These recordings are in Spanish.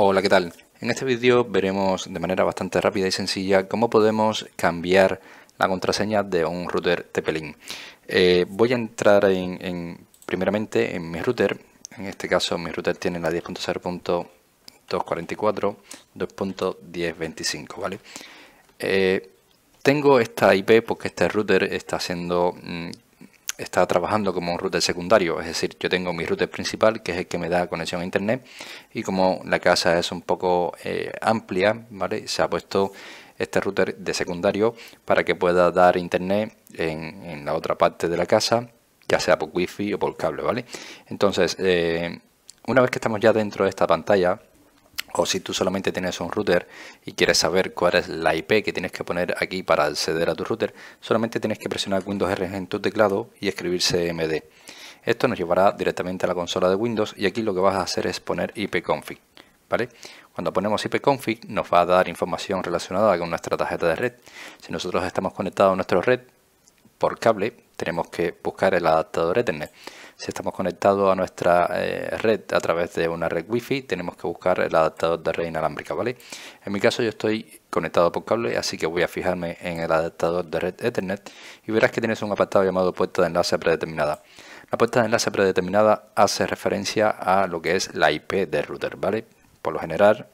Hola, ¿qué tal? En este vídeo veremos de manera bastante rápida y sencilla cómo podemos cambiar la contraseña de un router TP-Link. Eh, voy a entrar en, primeramente en mi router. En este caso mi router tiene la 10.0.244 2.1025, ¿vale? Eh, tengo esta IP porque este router está haciendo mm, está trabajando como un router secundario, es decir, yo tengo mi router principal, que es el que me da conexión a internet, y como la casa es un poco eh, amplia, ¿vale? Se ha puesto este router de secundario para que pueda dar internet en, la otra parte de la casa, ya sea por wifi o por cable, ¿vale? Entonces, eh, una vez que estamos ya dentro de esta pantalla, o si tú solamente tienes un router y quieres saber cuál es la IP que tienes que poner aquí para acceder a tu router, solamente tienes que presionar Windows R en tu teclado y escribir CMD. Esto nos llevará directamente a la consola de Windows y aquí lo que vas a hacer es poner ipconfig. ¿vale? Cuando ponemos ipconfig nos va a dar información relacionada con nuestra tarjeta de red. Si nosotros estamos conectados a nuestra red, por cable, tenemos que buscar el adaptador Ethernet. Si estamos conectados a nuestra eh, red a través de una red wifi tenemos que buscar el adaptador de red inalámbrica, ¿vale? En mi caso yo estoy conectado por cable, así que voy a fijarme en el adaptador de red Ethernet y verás que tienes un apartado llamado puerta de enlace predeterminada. La puerta de enlace predeterminada hace referencia a lo que es la IP del router, ¿vale? Por lo general,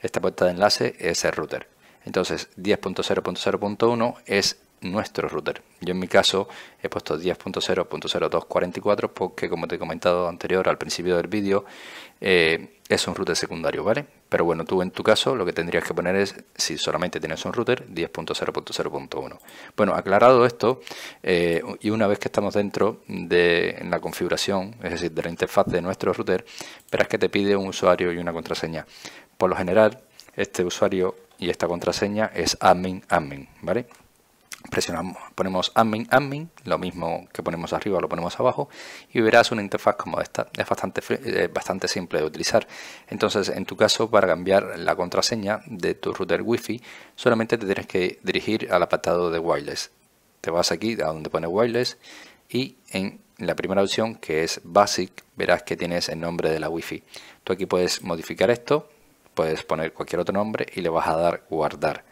esta puerta de enlace es el router. Entonces, 10.0.0.1 es nuestro router. Yo en mi caso he puesto 10.0.0244 porque como te he comentado anterior al principio del vídeo eh, es un router secundario, ¿vale? Pero bueno, tú en tu caso lo que tendrías que poner es, si solamente tienes un router, 10.0.0.1. Bueno, aclarado esto, eh, y una vez que estamos dentro de la configuración, es decir, de la interfaz de nuestro router, verás que te pide un usuario y una contraseña. Por lo general, este usuario y esta contraseña es admin admin, ¿vale? presionamos, ponemos admin, admin, lo mismo que ponemos arriba lo ponemos abajo y verás una interfaz como esta, es bastante, eh, bastante simple de utilizar. Entonces en tu caso para cambiar la contraseña de tu router wifi solamente te tienes que dirigir al apartado de wireless. Te vas aquí a donde pone wireless y en la primera opción que es basic verás que tienes el nombre de la wifi. Tú aquí puedes modificar esto, puedes poner cualquier otro nombre y le vas a dar guardar.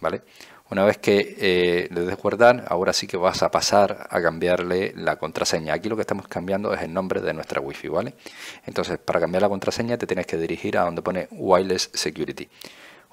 ¿Vale? Una vez que eh, le des guardar, ahora sí que vas a pasar a cambiarle la contraseña. Aquí lo que estamos cambiando es el nombre de nuestra Wi-Fi, ¿vale? Entonces, para cambiar la contraseña te tienes que dirigir a donde pone Wireless Security.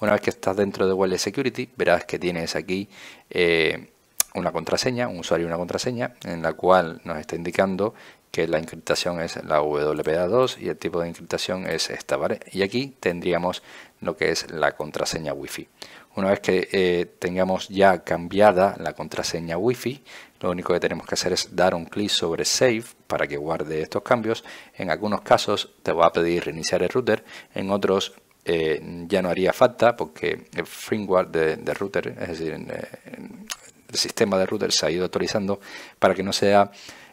Una vez que estás dentro de Wireless Security, verás que tienes aquí eh, una contraseña, un usuario y una contraseña, en la cual nos está indicando que la encriptación es la WPA2 y el tipo de encriptación es esta, ¿vale? Y aquí tendríamos lo que es la contraseña Wi-Fi. Una vez que eh, tengamos ya cambiada la contraseña Wi-Fi, lo único que tenemos que hacer es dar un clic sobre Save para que guarde estos cambios. En algunos casos te va a pedir reiniciar el router, en otros eh, ya no haría falta porque el framework de router, es decir, eh, el sistema de router se ha ido actualizando para que no sea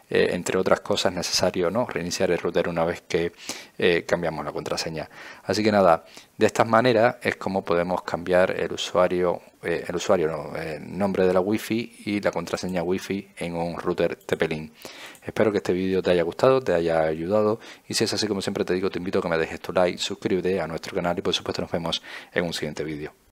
eh, entre otras cosas, necesario ¿no? reiniciar el router una vez que eh, cambiamos la contraseña. Así que nada, de estas maneras es como podemos cambiar el usuario, eh, el usuario, el nombre de la Wi-Fi y la contraseña Wi-Fi en un router TP-Link. Espero que este vídeo te haya gustado, te haya ayudado y si es así como siempre te digo, te invito a que me dejes tu like, suscríbete a nuestro canal y por supuesto nos vemos en un siguiente vídeo.